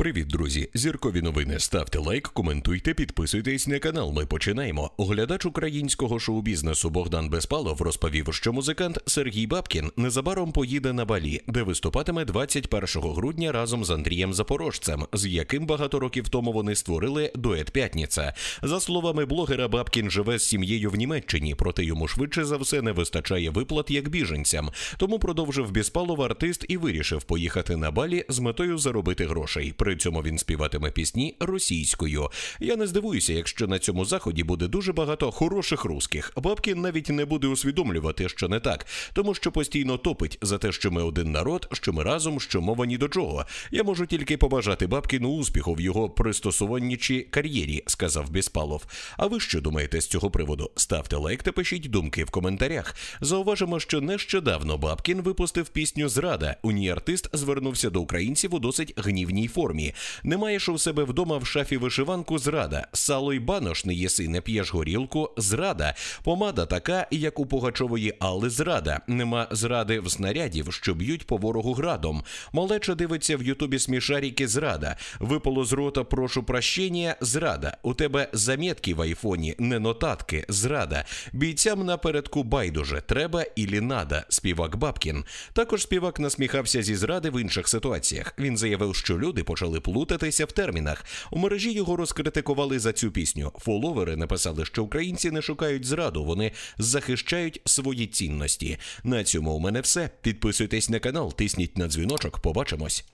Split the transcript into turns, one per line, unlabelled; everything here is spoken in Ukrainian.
Привіт, друзі! Зіркові новини. Ставте лайк, коментуйте, підписуйтесь на канал. Ми починаємо. Оглядач українського шоу-бізнесу Богдан Безпалов розповів, що музикант Сергій Бабкін незабаром поїде на Балі, де виступатиме 21 грудня разом з Андрієм Запорожцем, з яким багато років тому вони створили дует П'ятниця. За словами блогера, Бабкін живе з сім'єю в Німеччині, проте йому швидше за все не вистачає виплат як біженцям. Тому продовжив Беспалов артист і вирішив поїхати на Балі з метою заробити грошей. При цьому він співатиме пісні російською. Я не здивуюся, якщо на цьому заході буде дуже багато хороших русських. Бабкін навіть не буде усвідомлювати, що не так, тому що постійно топить за те, що ми один народ, що ми разом, що мова ні до чого. Я можу тільки побажати Бабкіну успіху в його пристосуванні чи кар'єрі, сказав Біспалов. А ви що думаєте з цього приводу? Ставте лайк та пишіть думки в коментарях. Зауважимо, що нещодавно Бабкін випустив пісню Зрада. У ній артист звернувся до українців у досить гнівній формі фільмі. Не маєш у себе вдома в шафі вишиванку зрада, сало й банош не єси, не п'єш горілку, зрада, помада така, як у Пугачової Алли зрада. Нема зради в снарядів, що б'ють по ворогу градом. Малеча дивиться в Ютубі смішаріки зрада. Випало з рота, прошу прощення, зрада. У тебе замітки в айфоні, не нотатки, зрада. Бійцям напередку байдуже треба ілі нада, співак Бабкін. Також співак насміхався зі зради в інших ситуаціях. Він заявив, що люди почали почали плутатися в термінах. У мережі його розкритикували за цю пісню. Фоловери написали, що українці не шукають зраду, вони захищають свої цінності. На цьому у мене все. Підписуйтесь на канал, тисніть на дзвіночок. Побачимось.